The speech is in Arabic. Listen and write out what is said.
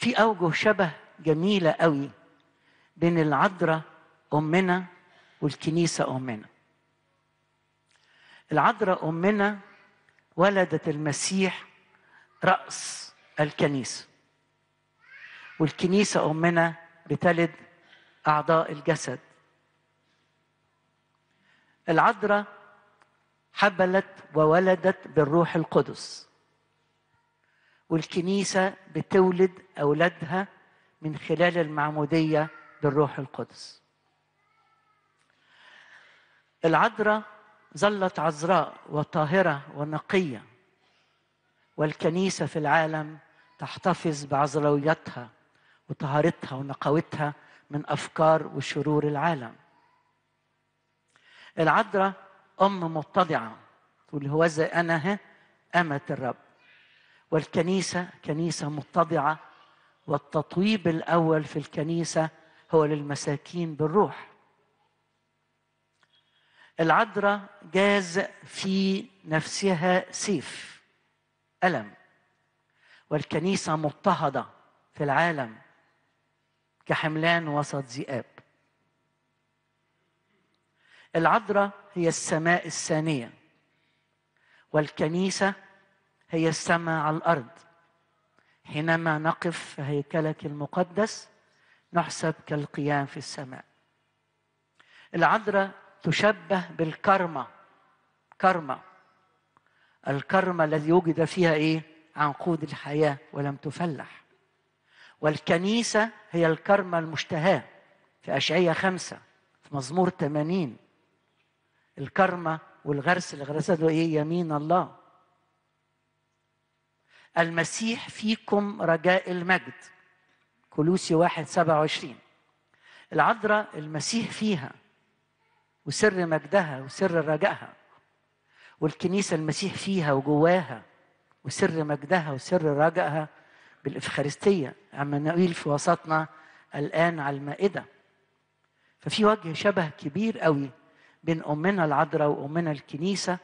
في أوجه شبه جميلة قوي بين العذراء أمنا والكنيسة أمنا العذراء أمنا ولدت المسيح رأس الكنيسة والكنيسة أمنا بتلد أعضاء الجسد العذراء حبلت وولدت بالروح القدس والكنيسة بتولد أولادها من خلال المعمودية بالروح القدس العذراء ظلت عذراء وطاهرة ونقية والكنيسة في العالم تحتفظ بعذراويتها وطهارتها ونقاوتها من أفكار وشرور العالم العذراء أم متضعة تقول هو زي أنا أمة الرب والكنيسة كنيسة متضعة والتطويب الأول في الكنيسة هو للمساكين بالروح العذراء جاز في نفسها سيف ألم والكنيسة مضطهدة في العالم كحملان وسط ذئاب العذراء هي السماء الثانية والكنيسة هي السماء على الارض حينما نقف في هيكلك المقدس نحسب كالقيام في السماء العذراء تشبه بالكرمة كرمة الكرمة الذي وجد فيها ايه عنقود الحياة ولم تفلح والكنيسة هي الكرمة المشتهاة في أشعية خمسة في مزمور 80 الكرمة والغرس الغرسات ايه يمين الله المسيح فيكم رجاء المجد كلوسي واحد سبعة وعشرين العذراء المسيح فيها وسر مجدها وسر رجائها والكنيسة المسيح فيها وجواها وسر مجدها وسر رجائها بالإفخارستية عمانويل في وسطنا الآن على المائدة ففي وجه شبه كبير قوي بين أمنا العذراء وأمنا الكنيسة